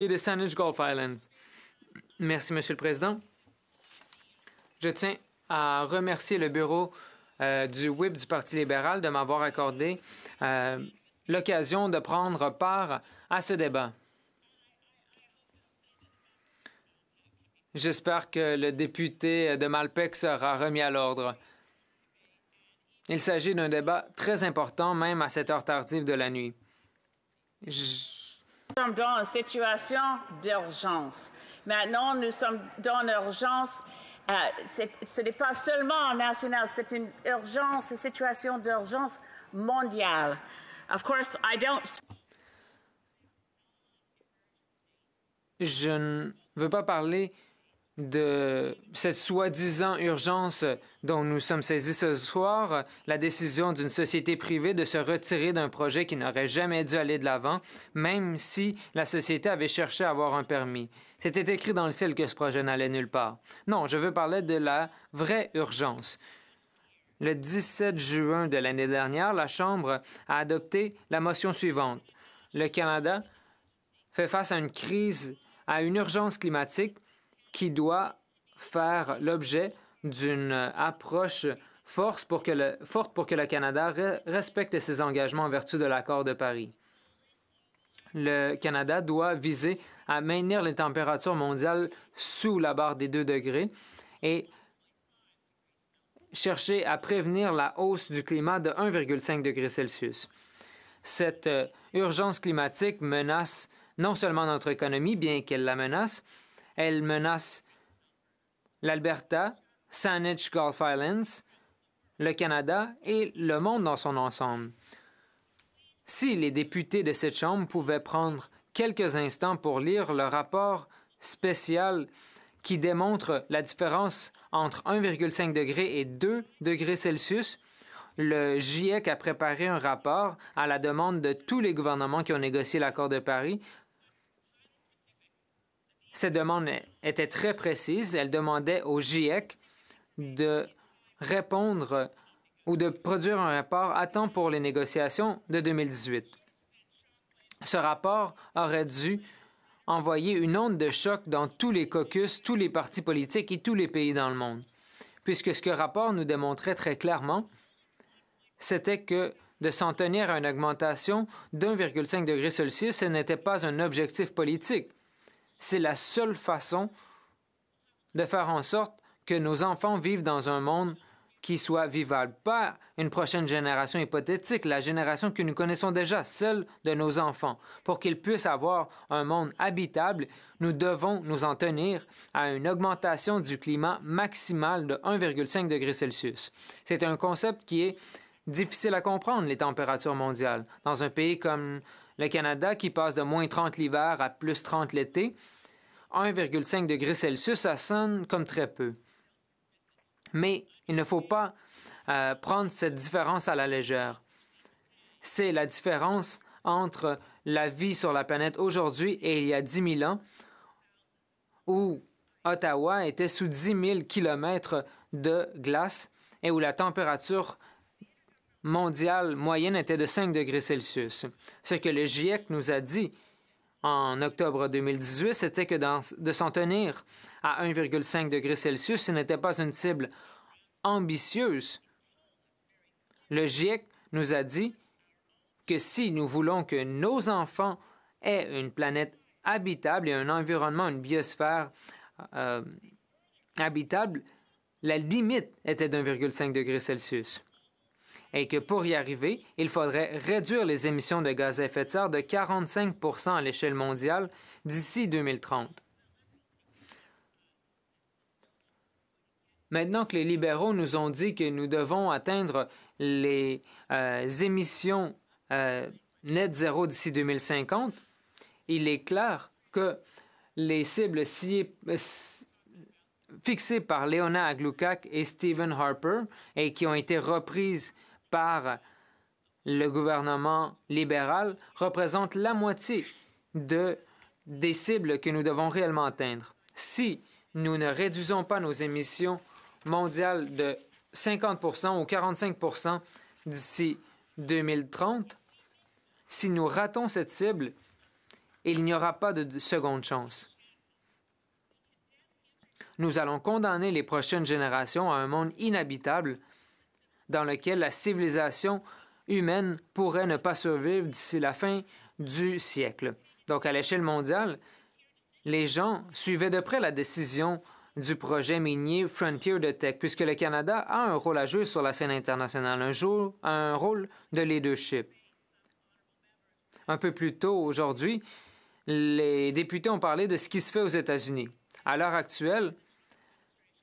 Islands. Merci, Monsieur le Président. Je tiens à remercier le bureau euh, du WIP du Parti libéral de m'avoir accordé euh, l'occasion de prendre part à ce débat. J'espère que le député de Malpec sera remis à l'ordre. Il s'agit d'un débat très important, même à cette heure tardive de la nuit. Nous sommes dans une situation d'urgence. Maintenant, nous sommes dans une urgence, euh, ce n'est pas seulement national, c'est une urgence, une situation d'urgence mondiale. Of course, I don't... Je ne veux pas parler de cette soi-disant urgence dont nous sommes saisis ce soir, la décision d'une société privée de se retirer d'un projet qui n'aurait jamais dû aller de l'avant, même si la société avait cherché à avoir un permis. C'était écrit dans le ciel que ce projet n'allait nulle part. Non, je veux parler de la vraie urgence. Le 17 juin de l'année dernière, la Chambre a adopté la motion suivante. Le Canada fait face à une crise, à une urgence climatique qui doit faire l'objet d'une euh, approche pour que le, forte pour que le Canada respecte ses engagements en vertu de l'accord de Paris. Le Canada doit viser à maintenir les températures mondiales sous la barre des 2 degrés et chercher à prévenir la hausse du climat de 1,5 degrés Celsius. Cette euh, urgence climatique menace non seulement notre économie, bien qu'elle la menace, elle menace l'Alberta, Saanich Gulf Islands, le Canada et le monde dans son ensemble. Si les députés de cette Chambre pouvaient prendre quelques instants pour lire le rapport spécial qui démontre la différence entre 1,5 degré et 2 degrés Celsius, le GIEC a préparé un rapport à la demande de tous les gouvernements qui ont négocié l'accord de Paris cette demande était très précise. Elle demandait au GIEC de répondre ou de produire un rapport à temps pour les négociations de 2018. Ce rapport aurait dû envoyer une onde de choc dans tous les caucus, tous les partis politiques et tous les pays dans le monde. Puisque ce que le rapport nous démontrait très clairement, c'était que de s'en tenir à une augmentation d'1,5 degré Celsius, ce n'était pas un objectif politique. C'est la seule façon de faire en sorte que nos enfants vivent dans un monde qui soit vivable, pas une prochaine génération hypothétique, la génération que nous connaissons déjà, celle de nos enfants. Pour qu'ils puissent avoir un monde habitable, nous devons nous en tenir à une augmentation du climat maximale de 1,5 degré Celsius. C'est un concept qui est difficile à comprendre, les températures mondiales. Dans un pays comme le Canada, qui passe de moins 30 l'hiver à plus 30 l'été, 1,5 degré Celsius, ça sonne comme très peu. Mais il ne faut pas euh, prendre cette différence à la légère. C'est la différence entre la vie sur la planète aujourd'hui et il y a 10 000 ans, où Ottawa était sous 10 000 kilomètres de glace et où la température mondiale moyenne était de 5 degrés Celsius. Ce que le GIEC nous a dit en octobre 2018, c'était que de s'en tenir à 1,5 degrés Celsius, ce n'était pas une cible ambitieuse. Le GIEC nous a dit que si nous voulons que nos enfants aient une planète habitable et un environnement, une biosphère euh, habitable, la limite était d'1,5 degrés Celsius et que pour y arriver, il faudrait réduire les émissions de gaz à effet de serre de 45 à l'échelle mondiale d'ici 2030. Maintenant que les libéraux nous ont dit que nous devons atteindre les euh, émissions euh, net zéro d'ici 2050, il est clair que les cibles euh, fixées par Leona Aglukak et Stephen Harper et qui ont été reprises par le gouvernement libéral représente la moitié de, des cibles que nous devons réellement atteindre. Si nous ne réduisons pas nos émissions mondiales de 50% ou 45% d'ici 2030, si nous ratons cette cible, il n'y aura pas de seconde chance. Nous allons condamner les prochaines générations à un monde inhabitable dans lequel la civilisation humaine pourrait ne pas survivre d'ici la fin du siècle. Donc à l'échelle mondiale, les gens suivaient de près la décision du projet minier Frontier de Tech, puisque le Canada a un rôle à jouer sur la scène internationale, un, jour, un rôle de leadership. Un peu plus tôt aujourd'hui, les députés ont parlé de ce qui se fait aux États-Unis. À l'heure actuelle,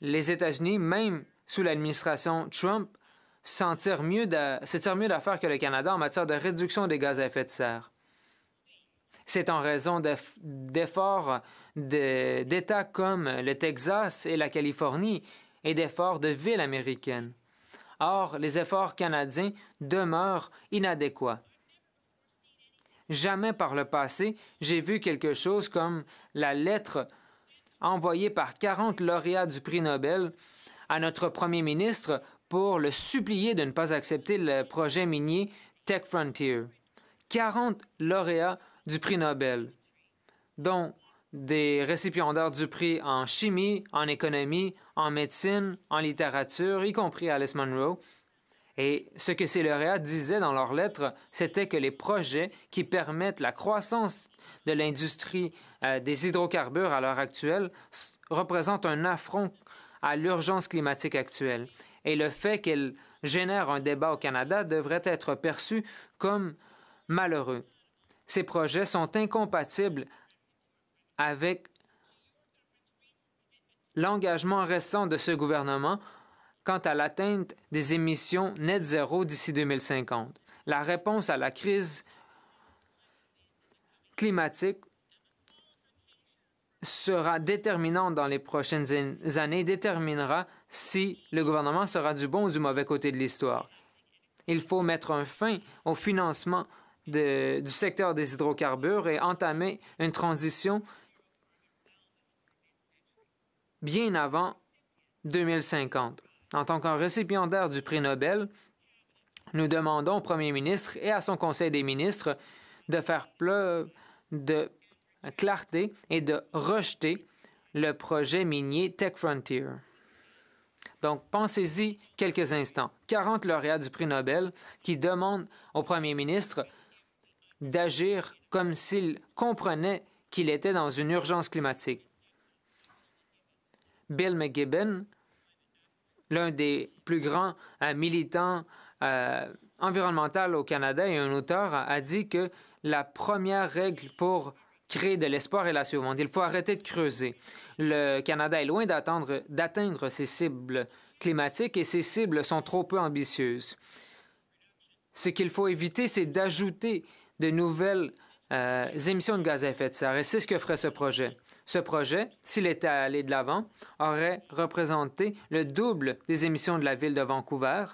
les États-Unis, même sous l'administration Trump, sentir mieux mieux d'affaire que le Canada en matière de réduction des gaz à effet de serre. C'est en raison d'efforts d'États comme le Texas et la Californie et d'efforts de villes américaines. Or, les efforts canadiens demeurent inadéquats. Jamais par le passé, j'ai vu quelque chose comme la lettre envoyée par 40 lauréats du prix Nobel à notre premier ministre pour le supplier de ne pas accepter le projet minier Tech Frontier. 40 lauréats du prix Nobel, dont des récipiendaires du prix en chimie, en économie, en médecine, en littérature, y compris Alice Munro. Et ce que ces lauréats disaient dans leurs lettres, c'était que les projets qui permettent la croissance de l'industrie euh, des hydrocarbures à l'heure actuelle représentent un affront à l'urgence climatique actuelle. Et le fait qu'elle génère un débat au Canada devrait être perçu comme malheureux. Ces projets sont incompatibles avec l'engagement récent de ce gouvernement quant à l'atteinte des émissions net zéro d'ici 2050. La réponse à la crise climatique sera déterminant dans les prochaines années, déterminera si le gouvernement sera du bon ou du mauvais côté de l'histoire. Il faut mettre un fin au financement du secteur des hydrocarbures et entamer une transition bien avant 2050. En tant qu'un récipiendaire du prix Nobel, nous demandons au Premier ministre et à son Conseil des ministres de faire preuve de clarté et de rejeter le projet minier Tech Frontier. Donc, pensez-y quelques instants. 40 lauréats du prix Nobel qui demandent au Premier ministre d'agir comme s'il comprenait qu'il était dans une urgence climatique. Bill McGibbon, l'un des plus grands euh, militants euh, environnementaux au Canada et un auteur, a, a dit que la première règle pour créer de l'espoir et la suivante. Il faut arrêter de creuser. Le Canada est loin d'atteindre ses cibles climatiques et ses cibles sont trop peu ambitieuses. Ce qu'il faut éviter, c'est d'ajouter de nouvelles euh, émissions de gaz à effet de serre. Et c'est ce que ferait ce projet. Ce projet, s'il était allé de l'avant, aurait représenté le double des émissions de la ville de Vancouver,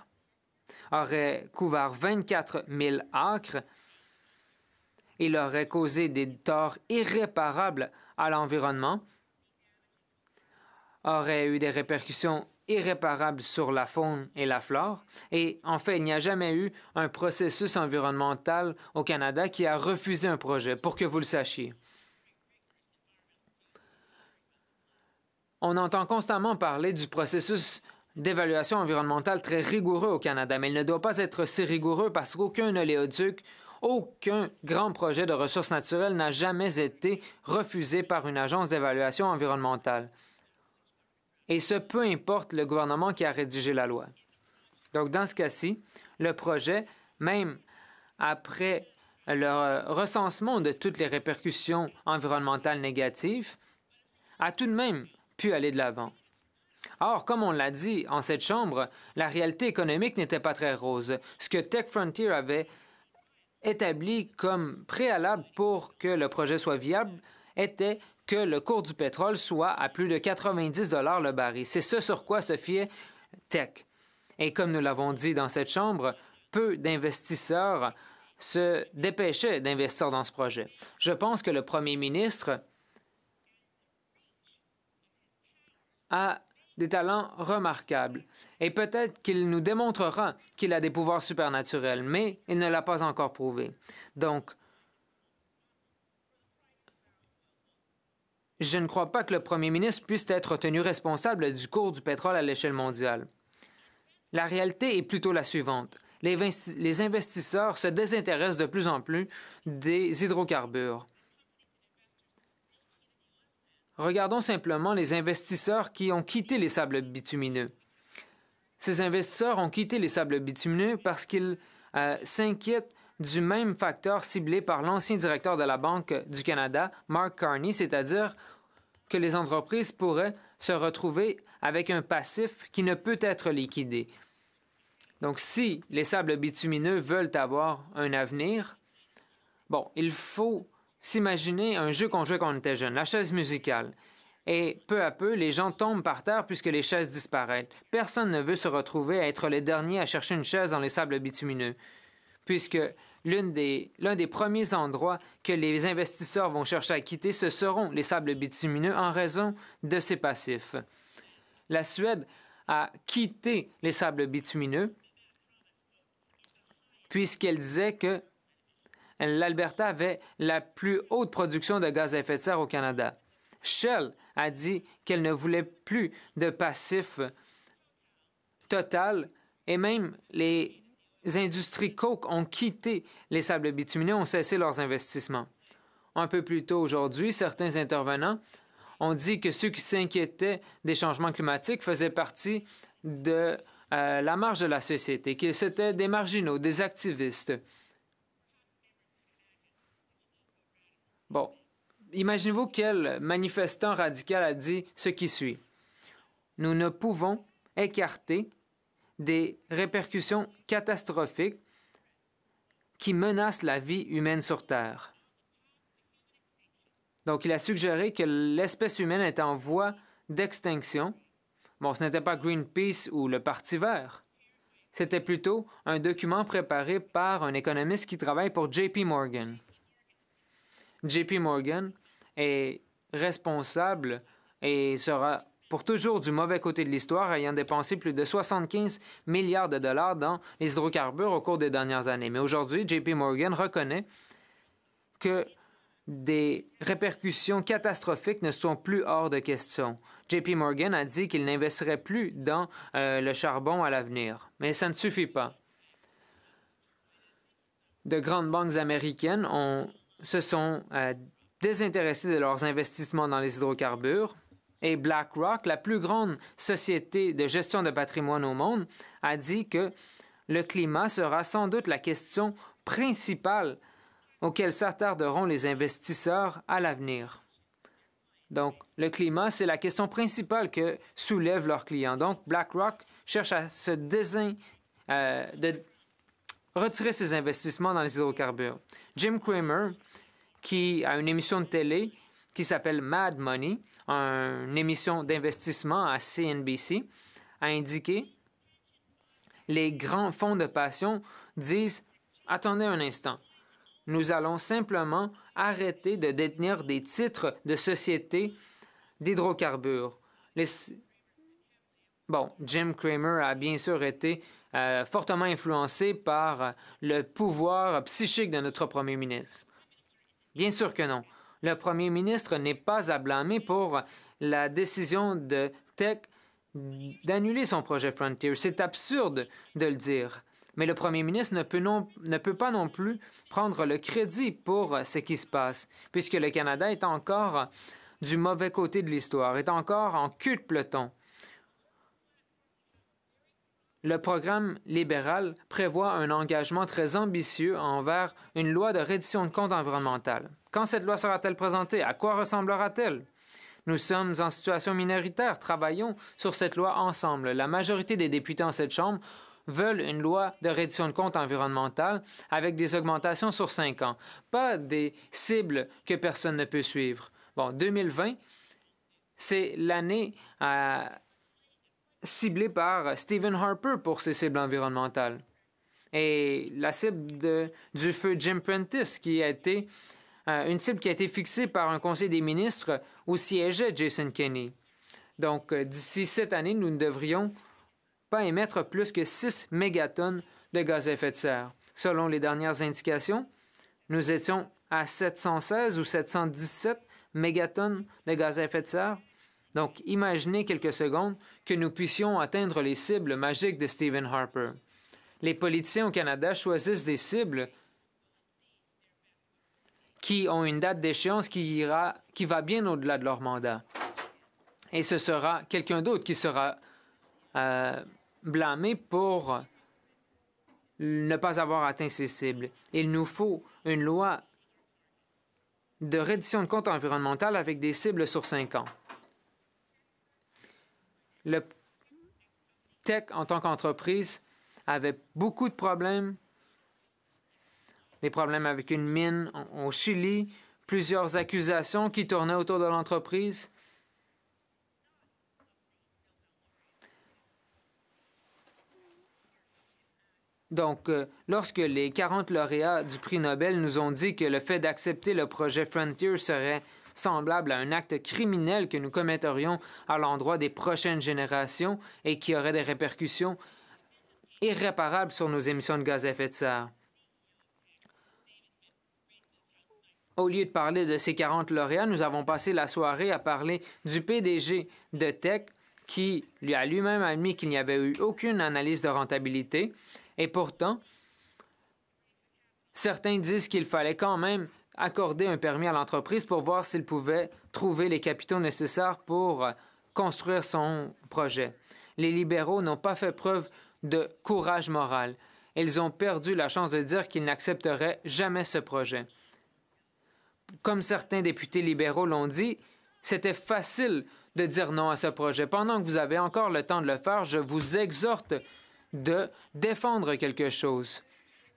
aurait couvert 24 000 acres il aurait causé des torts irréparables à l'environnement, aurait eu des répercussions irréparables sur la faune et la flore, et en fait, il n'y a jamais eu un processus environnemental au Canada qui a refusé un projet, pour que vous le sachiez. On entend constamment parler du processus d'évaluation environnementale très rigoureux au Canada, mais il ne doit pas être si rigoureux parce qu'aucun oléoduc, aucun grand projet de ressources naturelles n'a jamais été refusé par une agence d'évaluation environnementale. Et ce, peu importe le gouvernement qui a rédigé la loi. Donc, dans ce cas-ci, le projet, même après le euh, recensement de toutes les répercussions environnementales négatives, a tout de même pu aller de l'avant. Or, comme on l'a dit en cette Chambre, la réalité économique n'était pas très rose. Ce que Tech Frontier avait établi comme préalable pour que le projet soit viable était que le cours du pétrole soit à plus de 90 le baril. C'est ce sur quoi se fiait Tech. Et comme nous l'avons dit dans cette chambre, peu d'investisseurs se dépêchaient d'investir dans ce projet. Je pense que le premier ministre a des talents remarquables. Et peut-être qu'il nous démontrera qu'il a des pouvoirs supernaturels, mais il ne l'a pas encore prouvé. Donc, je ne crois pas que le Premier ministre puisse être tenu responsable du cours du pétrole à l'échelle mondiale. La réalité est plutôt la suivante. Les, les investisseurs se désintéressent de plus en plus des hydrocarbures. Regardons simplement les investisseurs qui ont quitté les sables bitumineux. Ces investisseurs ont quitté les sables bitumineux parce qu'ils euh, s'inquiètent du même facteur ciblé par l'ancien directeur de la Banque du Canada, Mark Carney, c'est-à-dire que les entreprises pourraient se retrouver avec un passif qui ne peut être liquidé. Donc si les sables bitumineux veulent avoir un avenir, bon, il faut s'imaginer un jeu qu'on jouait quand on était jeune, la chaise musicale. Et peu à peu, les gens tombent par terre puisque les chaises disparaissent. Personne ne veut se retrouver à être les derniers à chercher une chaise dans les sables bitumineux, puisque l'un des, des premiers endroits que les investisseurs vont chercher à quitter, ce seront les sables bitumineux en raison de ses passifs. La Suède a quitté les sables bitumineux puisqu'elle disait que l'Alberta avait la plus haute production de gaz à effet de serre au Canada. Shell a dit qu'elle ne voulait plus de passif total et même les industries Coke ont quitté les sables bitumineux, ont cessé leurs investissements. Un peu plus tôt aujourd'hui, certains intervenants ont dit que ceux qui s'inquiétaient des changements climatiques faisaient partie de euh, la marge de la société, que c'était des marginaux, des activistes. Bon, imaginez-vous quel manifestant radical a dit ce qui suit. Nous ne pouvons écarter des répercussions catastrophiques qui menacent la vie humaine sur Terre. Donc, il a suggéré que l'espèce humaine est en voie d'extinction. Bon, ce n'était pas Greenpeace ou le Parti vert. C'était plutôt un document préparé par un économiste qui travaille pour JP Morgan. JP Morgan est responsable et sera pour toujours du mauvais côté de l'histoire, ayant dépensé plus de 75 milliards de dollars dans les hydrocarbures au cours des dernières années. Mais aujourd'hui, JP Morgan reconnaît que des répercussions catastrophiques ne sont plus hors de question. JP Morgan a dit qu'il n'investirait plus dans euh, le charbon à l'avenir. Mais ça ne suffit pas. De grandes banques américaines ont se sont euh, désintéressés de leurs investissements dans les hydrocarbures et BlackRock, la plus grande société de gestion de patrimoine au monde, a dit que le climat sera sans doute la question principale auquel s'attarderont les investisseurs à l'avenir. Donc, le climat, c'est la question principale que soulèvent leurs clients. Donc, BlackRock cherche à se désin, euh, retirer ses investissements dans les hydrocarbures. Jim Cramer, qui a une émission de télé qui s'appelle Mad Money, une émission d'investissement à CNBC, a indiqué les grands fonds de passion disent Attendez un instant, nous allons simplement arrêter de détenir des titres de sociétés d'hydrocarbures. Bon, Jim Cramer a bien sûr été euh, fortement influencé par euh, le pouvoir psychique de notre Premier ministre? Bien sûr que non. Le Premier ministre n'est pas à blâmer pour la décision de Tech d'annuler son projet Frontier. C'est absurde de le dire. Mais le Premier ministre ne peut, non, ne peut pas non plus prendre le crédit pour euh, ce qui se passe, puisque le Canada est encore du mauvais côté de l'histoire, est encore en cul de peloton. Le programme libéral prévoit un engagement très ambitieux envers une loi de reddition de comptes environnemental. Quand cette loi sera-t-elle présentée? À quoi ressemblera-t-elle? Nous sommes en situation minoritaire. Travaillons sur cette loi ensemble. La majorité des députés en cette Chambre veulent une loi de réduction de comptes environnemental avec des augmentations sur cinq ans, pas des cibles que personne ne peut suivre. Bon, 2020, c'est l'année à ciblé par Stephen Harper pour ses cibles environnementales. Et la cible du feu Jim Prentice, qui a été euh, une cible qui a été fixée par un conseil des ministres où siégeait Jason Kenney. Donc, euh, d'ici cette année, nous ne devrions pas émettre plus que 6 mégatonnes de gaz à effet de serre. Selon les dernières indications, nous étions à 716 ou 717 mégatonnes de gaz à effet de serre donc, imaginez quelques secondes que nous puissions atteindre les cibles magiques de Stephen Harper. Les politiciens au Canada choisissent des cibles qui ont une date d'échéance qui, ira, qui va bien au-delà de leur mandat. Et ce sera quelqu'un d'autre qui sera euh, blâmé pour ne pas avoir atteint ces cibles. Il nous faut une loi de reddition de comptes environnementale avec des cibles sur cinq ans le tech en tant qu'entreprise avait beaucoup de problèmes. Des problèmes avec une mine au Chili, plusieurs accusations qui tournaient autour de l'entreprise. Donc, euh, lorsque les 40 lauréats du prix Nobel nous ont dit que le fait d'accepter le projet Frontier serait semblable à un acte criminel que nous commettrions à l'endroit des prochaines générations et qui aurait des répercussions irréparables sur nos émissions de gaz à effet de serre. Au lieu de parler de ces 40 lauréats, nous avons passé la soirée à parler du PDG de Tech qui lui a lui-même admis qu'il n'y avait eu aucune analyse de rentabilité et pourtant, certains disent qu'il fallait quand même accorder un permis à l'entreprise pour voir s'il pouvait trouver les capitaux nécessaires pour euh, construire son projet. Les libéraux n'ont pas fait preuve de courage moral. Ils ont perdu la chance de dire qu'ils n'accepteraient jamais ce projet. Comme certains députés libéraux l'ont dit, c'était facile de dire non à ce projet. Pendant que vous avez encore le temps de le faire, je vous exhorte de défendre quelque chose.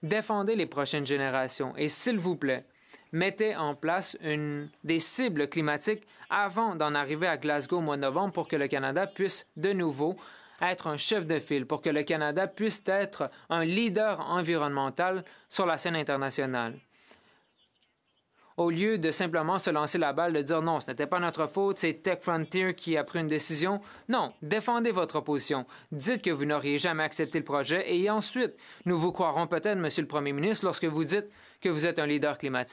Défendez les prochaines générations et s'il vous plaît, mettait en place des cibles climatiques avant d'en arriver à Glasgow au mois de novembre pour que le Canada puisse de nouveau être un chef de file, pour que le Canada puisse être un leader environnemental sur la scène internationale au lieu de simplement se lancer la balle de dire non, ce n'était pas notre faute, c'est Tech Frontier qui a pris une décision. Non, défendez votre opposition. Dites que vous n'auriez jamais accepté le projet et ensuite, nous vous croirons peut-être, Monsieur le Premier ministre, lorsque vous dites que vous êtes un leader climatique.